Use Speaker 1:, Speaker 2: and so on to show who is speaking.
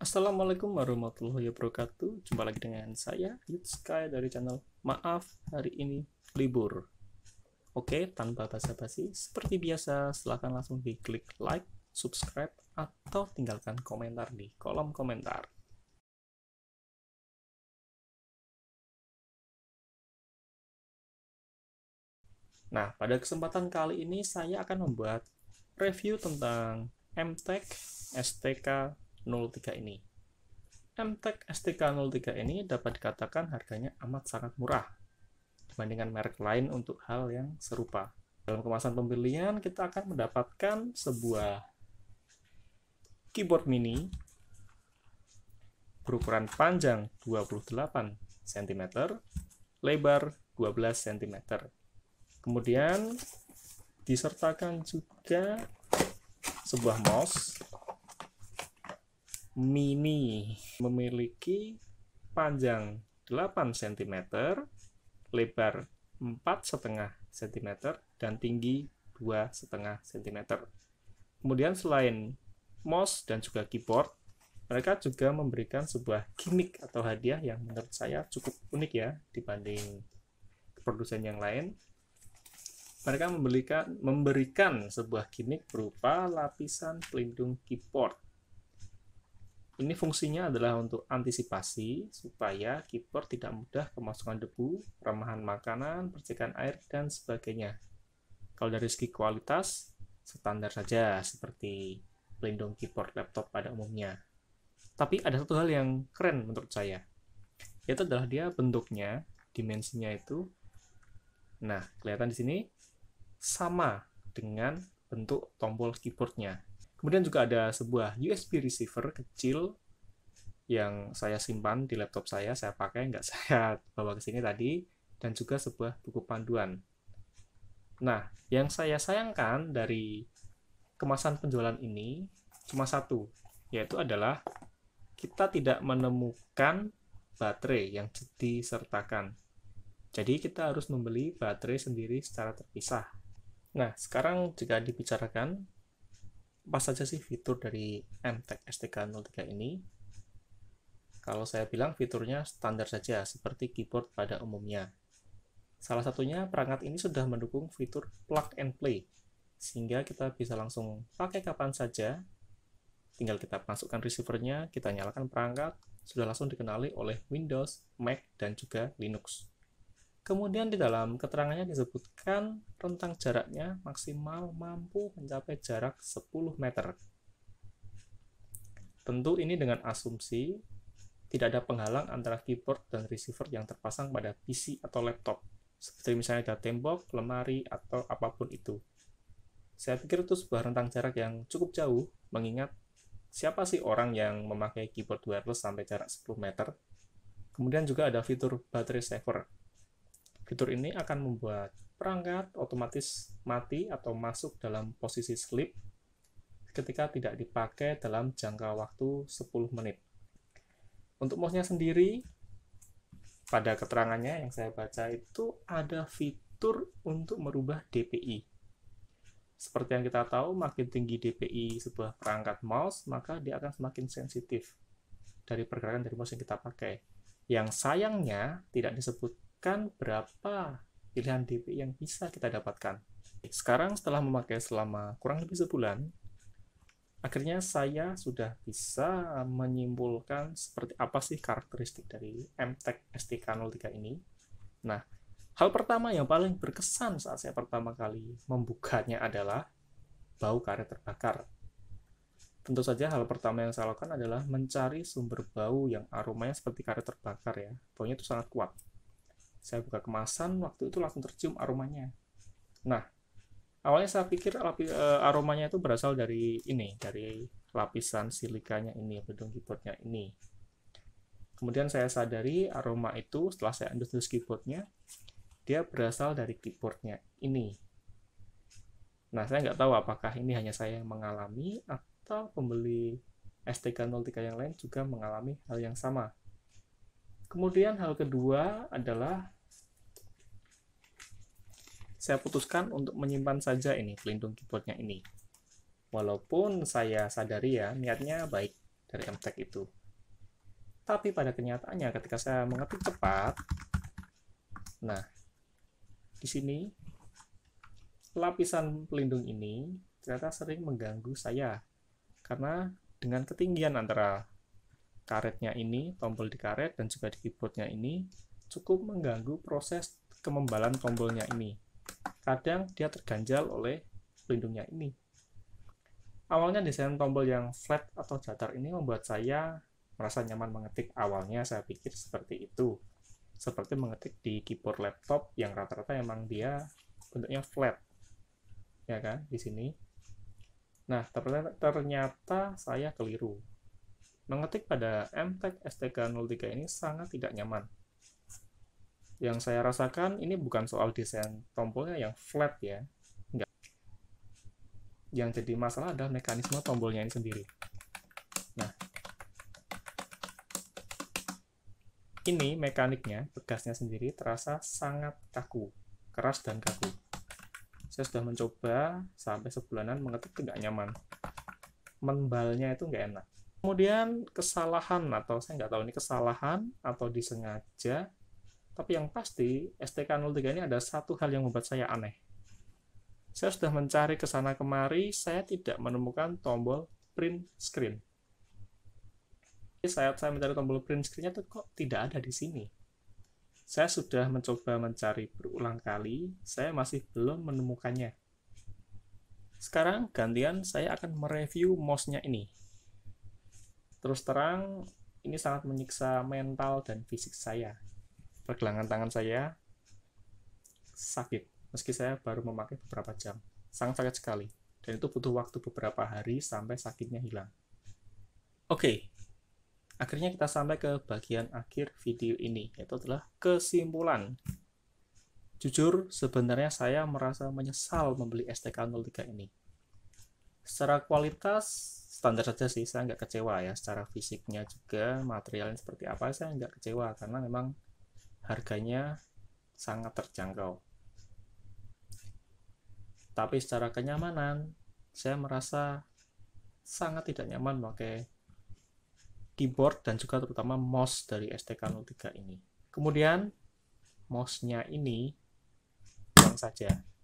Speaker 1: Assalamualaikum warahmatullahi wabarakatuh. Jumpa lagi dengan saya Yud Sky dari channel Maaf hari ini libur. Oke, tanpa basa-basi, seperti biasa silahkan langsung diklik like, subscribe, atau tinggalkan komentar di kolom komentar. Nah, pada kesempatan kali ini saya akan membuat review tentang MTech, STK, 03 ini. MTEK STK03 ini dapat dikatakan harganya amat sangat murah dibandingkan merek lain untuk hal yang serupa. Dalam kemasan pembelian, kita akan mendapatkan sebuah keyboard mini berukuran panjang 28 cm, lebar 12 cm. Kemudian disertakan juga sebuah mouse mini memiliki panjang 8 cm, lebar 4,5 cm, dan tinggi 2,5 cm. Kemudian selain mouse dan juga keyboard, mereka juga memberikan sebuah gimmick atau hadiah yang menurut saya cukup unik ya dibanding produsen yang lain. Mereka memberikan, memberikan sebuah gimmick berupa lapisan pelindung keyboard ini fungsinya adalah untuk antisipasi supaya kiper tidak mudah kemasukan debu, remahan makanan, percikan air, dan sebagainya. Kalau dari segi kualitas, standar saja seperti pelindung kiper laptop pada umumnya. Tapi ada satu hal yang keren menurut saya, yaitu adalah dia bentuknya, dimensinya itu, nah kelihatan di sini sama dengan bentuk tombol keyboardnya Kemudian juga ada sebuah USB receiver kecil yang saya simpan di laptop saya, saya pakai, nggak saya bawa ke sini tadi, dan juga sebuah buku panduan. Nah, yang saya sayangkan dari kemasan penjualan ini cuma satu, yaitu adalah kita tidak menemukan baterai yang disertakan. Jadi kita harus membeli baterai sendiri secara terpisah. Nah, sekarang jika dibicarakan apa saja sih fitur dari MTech STK03 ini? Kalau saya bilang fiturnya standar saja, seperti keyboard pada umumnya. Salah satunya, perangkat ini sudah mendukung fitur plug and play, sehingga kita bisa langsung pakai kapan saja, tinggal kita masukkan receivernya, kita nyalakan perangkat, sudah langsung dikenali oleh Windows, Mac, dan juga Linux. Kemudian di dalam keterangannya disebutkan rentang jaraknya maksimal mampu mencapai jarak 10 meter. Tentu ini dengan asumsi tidak ada penghalang antara keyboard dan receiver yang terpasang pada PC atau laptop, seperti misalnya ada tembok, lemari, atau apapun itu. Saya pikir itu sebuah rentang jarak yang cukup jauh, mengingat siapa sih orang yang memakai keyboard wireless sampai jarak 10 meter. Kemudian juga ada fitur battery saver, fitur ini akan membuat perangkat otomatis mati atau masuk dalam posisi sleep ketika tidak dipakai dalam jangka waktu 10 menit. Untuk mouse-nya sendiri, pada keterangannya yang saya baca itu ada fitur untuk merubah DPI. Seperti yang kita tahu, makin tinggi DPI sebuah perangkat mouse, maka dia akan semakin sensitif dari pergerakan dari mouse yang kita pakai. Yang sayangnya tidak disebut menentukan berapa pilihan DP yang bisa kita dapatkan. Sekarang setelah memakai selama kurang lebih sebulan, akhirnya saya sudah bisa menyimpulkan seperti apa sih karakteristik dari mtek STK03 ini. Nah, hal pertama yang paling berkesan saat saya pertama kali membukanya adalah bau karet terbakar. Tentu saja hal pertama yang saya lakukan adalah mencari sumber bau yang aromanya seperti karet terbakar ya. Baunya itu sangat kuat. Saya buka kemasan, waktu itu langsung tercium aromanya. Nah, awalnya saya pikir lapi, e, aromanya itu berasal dari ini, dari lapisan silikanya ini, bedung keyboardnya ini. Kemudian saya sadari aroma itu setelah saya endus-endus keyboardnya, dia berasal dari keyboardnya ini. Nah, saya nggak tahu apakah ini hanya saya yang mengalami atau pembeli STK03 yang lain juga mengalami hal yang sama. Kemudian hal kedua adalah saya putuskan untuk menyimpan saja ini pelindung keyboardnya ini. Walaupun saya sadari ya niatnya baik dari MTech itu. Tapi pada kenyataannya ketika saya mengetik cepat, nah di sini lapisan pelindung ini ternyata sering mengganggu saya karena dengan ketinggian antara karetnya ini, tombol di karet dan juga di keyboardnya ini cukup mengganggu proses kemembalan tombolnya ini. Kadang dia terganjal oleh pelindungnya ini. Awalnya desain tombol yang flat atau datar ini membuat saya merasa nyaman mengetik awalnya saya pikir seperti itu. Seperti mengetik di keyboard laptop yang rata-rata emang dia bentuknya flat. Ya kan, di sini. Nah, ternyata saya keliru Mengetik pada MTEK STK03 ini sangat tidak nyaman. Yang saya rasakan ini bukan soal desain tombolnya yang flat ya. Enggak. Yang jadi masalah adalah mekanisme tombolnya ini sendiri. Nah, ini mekaniknya, bekasnya sendiri terasa sangat kaku, keras dan kaku saya sudah mencoba sampai sebulanan mengetik tidak nyaman. Membalnya itu nggak enak. Kemudian kesalahan atau saya nggak tahu ini kesalahan atau disengaja, tapi yang pasti STK03 ini ada satu hal yang membuat saya aneh. Saya sudah mencari ke sana kemari, saya tidak menemukan tombol print screen. Jadi saya, saya mencari tombol print screen-nya kok tidak ada di sini. Saya sudah mencoba mencari berulang kali, saya masih belum menemukannya. Sekarang gantian saya akan mereview mouse-nya ini. Terus terang, ini sangat menyiksa mental dan fisik saya. Pergelangan tangan saya sakit, meski saya baru memakai beberapa jam. Sangat sakit sekali, dan itu butuh waktu beberapa hari sampai sakitnya hilang. Oke, okay. akhirnya kita sampai ke bagian akhir video ini, yaitu adalah kesimpulan. Jujur, sebenarnya saya merasa menyesal membeli STK 03 ini. Secara kualitas, standar saja sih saya nggak kecewa ya secara fisiknya juga materialnya seperti apa saya nggak kecewa karena memang harganya sangat terjangkau tapi secara kenyamanan saya merasa sangat tidak nyaman pakai keyboard dan juga terutama mouse dari STK03 ini kemudian mouse-nya ini buang saja